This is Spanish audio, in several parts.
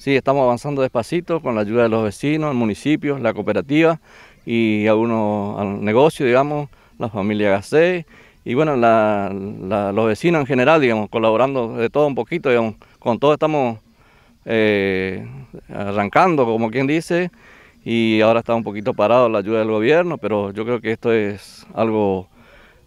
Sí, estamos avanzando despacito con la ayuda de los vecinos, el municipio, la cooperativa y algunos negocios, digamos, la familia Gacé y bueno, los vecinos en general, digamos, colaborando de todo un poquito, digamos, con todo estamos eh, arrancando, como quien dice, y ahora está un poquito parado la ayuda del gobierno, pero yo creo que esto es algo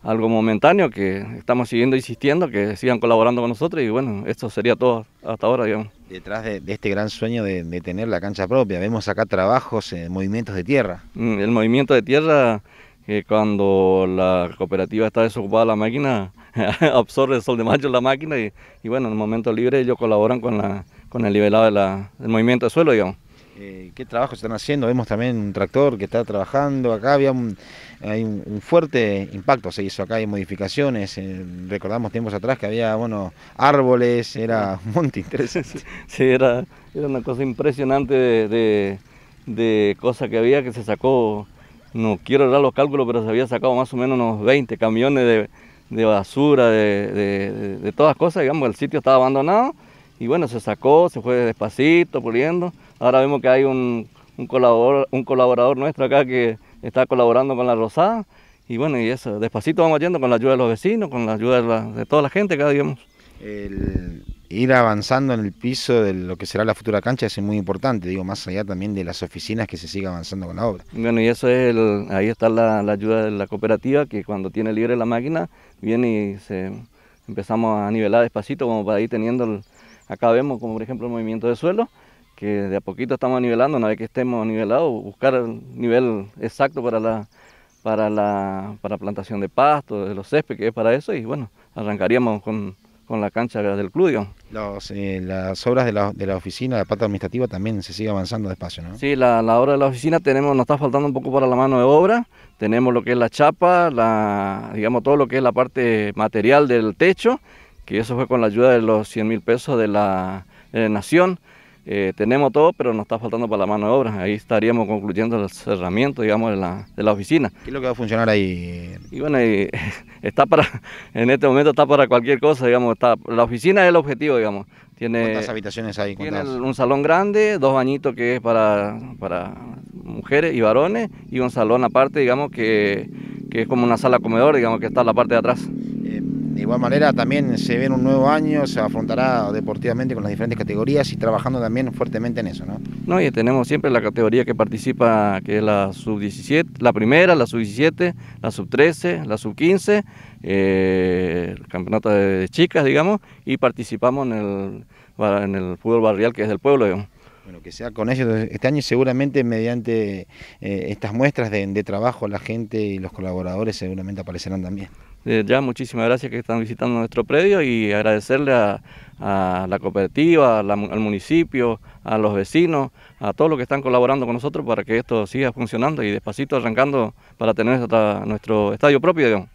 algo momentáneo que estamos siguiendo insistiendo, que sigan colaborando con nosotros y bueno, esto sería todo hasta ahora, digamos. Detrás de, este gran sueño de, tener la cancha propia, vemos acá trabajos, eh, movimientos de tierra. Mm, el movimiento de tierra, que cuando la cooperativa está desocupada la máquina, absorbe el sol de mayo la máquina y, bueno, en el momento libre ellos colaboran con, la, con el nivelado del movimiento de suelo, digamos. Eh, ¿Qué trabajos están haciendo? Vemos también un tractor que está trabajando acá, había un hay un, fuerte impacto, se hizo acá, hay modificaciones, eh, recordamos tiempos atrás que había, bueno, árboles, era un monte interesante. Sí, era, era una cosa impresionante de, de, cosas que había que se sacó, no quiero dar los cálculos, pero se había sacado más o menos unos 20 camiones de, de basura, de, de todas cosas, digamos, el sitio estaba abandonado y bueno, se sacó, se fue despacito, puliendo. Ahora vemos que hay un, un colaborador, un colaborador nuestro acá que está colaborando con la Rosada. Y bueno, y eso, despacito vamos yendo con la ayuda de los vecinos, con la ayuda de, toda la gente acá, digamos. El ir avanzando en el piso de lo que será la futura cancha es muy importante, digo, más allá también de las oficinas que se siga avanzando con la obra. Bueno, y eso es, ahí está la, ayuda de la cooperativa, que cuando tiene libre la máquina, viene y se, empezamos a nivelar despacito como para ir teniendo, acá vemos como por ejemplo el movimiento de suelo, que de a poquito estamos nivelando, una vez que estemos nivelados, buscar el nivel exacto para la, para la para plantación de pasto, de los céspedes, que es para eso, y bueno, arrancaríamos con, la cancha del club, eh, las obras de la, oficina, la parte administrativa también se sigue avanzando despacio, ¿no? Sí, la, obra de la oficina tenemos, nos está faltando un poco para la mano de obra, tenemos lo que es la chapa, la, digamos todo lo que es la parte material del techo, que eso fue con la ayuda de los 100 mil pesos de la Nación, eh, tenemos todo, pero nos está faltando para la mano de obra. Ahí estaríamos concluyendo el cerramiento, digamos, de la, oficina. ¿Qué es lo que va a funcionar ahí? Y bueno, está para, en este momento está para cualquier cosa, digamos, está, la oficina es el objetivo, digamos. Tiene, ¿Cuántas habitaciones hay? Tiene un salón grande, dos bañitos que es para, para mujeres y varones, y un salón aparte, digamos, que, que es como una sala comedor, digamos, que está en la parte de atrás. De igual manera, también se ve un nuevo año, se afrontará deportivamente con las diferentes categorías y trabajando también fuertemente en eso, ¿no? No, y tenemos siempre la categoría que participa, que es la sub-17, la primera, la sub-17, la sub-13, la sub-15, eh, campeonato de chicas, digamos, y participamos en el, en el fútbol barrial que es del pueblo, Bueno, que sea con ellos este año seguramente mediante eh, estas muestras de, de trabajo la gente y los colaboradores seguramente aparecerán también. Eh, ya muchísimas gracias que están visitando nuestro predio y agradecerle a, la cooperativa, al municipio, a los vecinos, a todos los que están colaborando con nosotros para que esto siga funcionando y despacito arrancando para tener nuestro estadio propio.